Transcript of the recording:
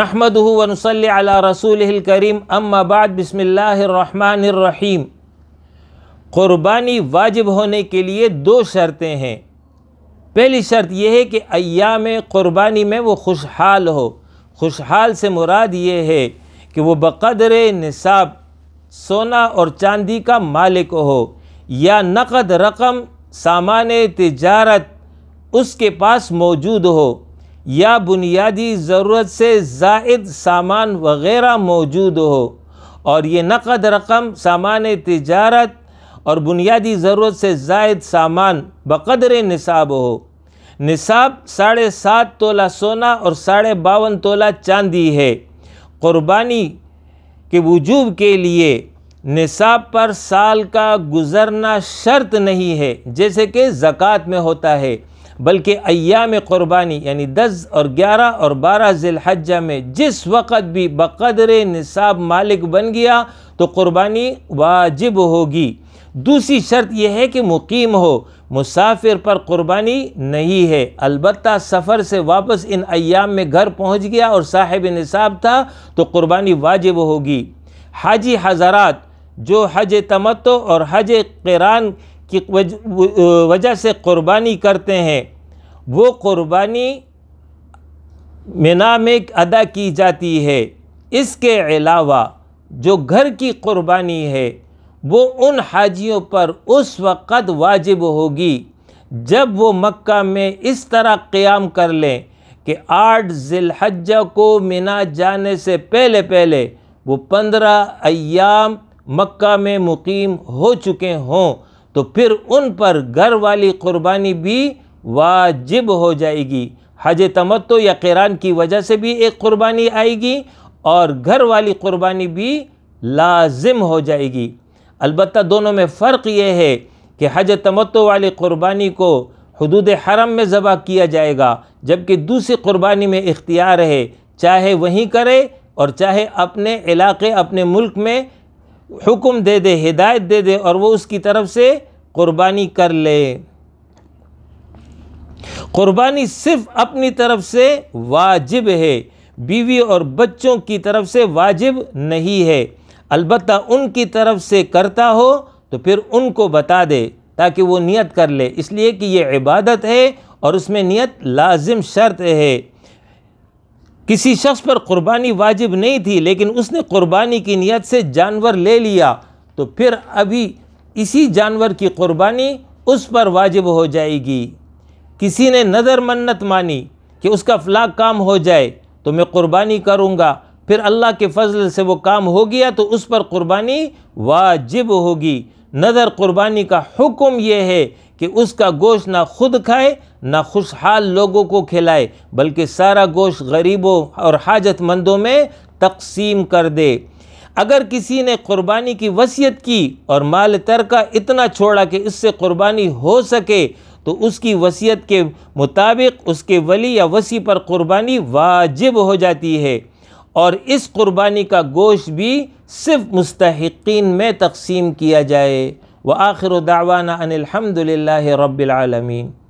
नहमद वनसल रसूल करीम अम्माबाद बसमीम क़ुरबानी वाजिब होने के लिए दो शर्तें हैं पहली शर्त यह है कि अयाम क़ुरबानी में वो खुशहाल हो खुशहाल से मुराद ये है कि वो बक़दर निसाब सोना और चांदी का मालिक हो या नकद रकम सामान तजारत उसके पास मौजूद हो या बुनियादी ज़रूरत से जायद सामान वगैरह मौजूद हो और ये नकद रकम सामान तजारत और बुनियादी ज़रूरत से जायद सामान बकदर निसाब हो निसाब साढ़े सात तोला सोना और साढ़े बावन तोला चांदी है क़ुरबानी के वजूब के लिए निसाब पर साल का गुज़रना शर्त नहीं है जैसे कि ज़क़़त में होता है बल्कि अयाम क़ुरबानी यानी दस और ग्यारह और बारह जिलहजा में जिस वक़्त भी बक़दर निसाब मालिक बन गया तो क़ुरबानी वाजिब होगी दूसरी शर्त यह है कि मुकीम हो मुसाफिर पर क़ुरबानी नहीं है अलबत् सफ़र से वापस इन अयाम में घर पहुँच गया और साहिब निसाब था तो क़ुरबानी वाजिब होगी हाजी हज़ारात जो हज तमतो और हज किरान की वजह से क़ुरबानी करते हैं वो क़ुरबानी मिना में अदा की जाती है इसके अलावा जो घर की क़ुरबानी है वो उन हाजियों पर उस वक़्त वाजिब होगी जब वो मक्का में इस तरह क़्याम कर लें कि आठ ज़िलहजा को मिना जाने से पहले पहले वो पंद्रह अयाम मक्का में मुकीम हो चुके हों तो फिर उन पर घर वाली क़ुरबानी भी वाजिब हो जाएगी हज तमत्तो या किरान की वजह से भी एक क़ुरबानी आएगी और घर वाली क़ुरबानी भी लाजिम हो जाएगी अलबत् दोनों में फ़र्क यह है कि हज तमत्तो वाली क़ुरबानी को हदूद हरम में ज़बह किया जाएगा जबकि दूसरी क़ुरबानी में इख्तियार है चाहे वहीं करे और चाहे अपने इलाके अपने मुल्क में हुक्म दे दे हिदायत दे दे और वो उसकी तरफ से क़ुरबानी कर ले कुर्बानी सिर्फ अपनी तरफ से वाजिब है बीवी और बच्चों की तरफ से वाजिब नहीं है अलबत् उनकी तरफ से करता हो तो फिर उनको बता दे ताकि वो नियत कर ले इसलिए कि ये इबादत है और उसमें नियत लाजिम शर्त है किसी शख्स पर क़ुरबानी वाजिब नहीं थी लेकिन उसने क़ुरबानी की नीयत से जानवर ले लिया तो फिर अभी इसी जानवर की क़ुरबानी उस पर वाजिब हो जाएगी किसी ने नज़र मन्नत मानी कि उसका फ़लाँ काम हो जाए तो मैं क़ुरबानी करूँगा फिर अल्लाह के फ़जल से वो काम हो गया तो उस पर क़ुरबानी वाजिब होगी नज़र क़ुरबानी का हुक्म यह है कि उसका गोश्त ना खुद खाए ना खुशहाल लोगों को खिलाए बल्कि सारा गोश्त गरीबों और हाजतमंदों में तकसीम कर दे अगर किसी ने क़ुरबानी की वसीयत की और माल तरका इतना छोड़ा कि इससे क़ुरबानी हो सके तो उसकी वसीयत के मुताबिक उसके वली या वसी पर क़ुरबानी वाजिब हो जाती है और इस क़ुरबानी का गोश्त भी सिर्फ मुस्तकिन में तकसीम किया जाए व आखिर दावाना अनिलहमदिल्ला रबालमीन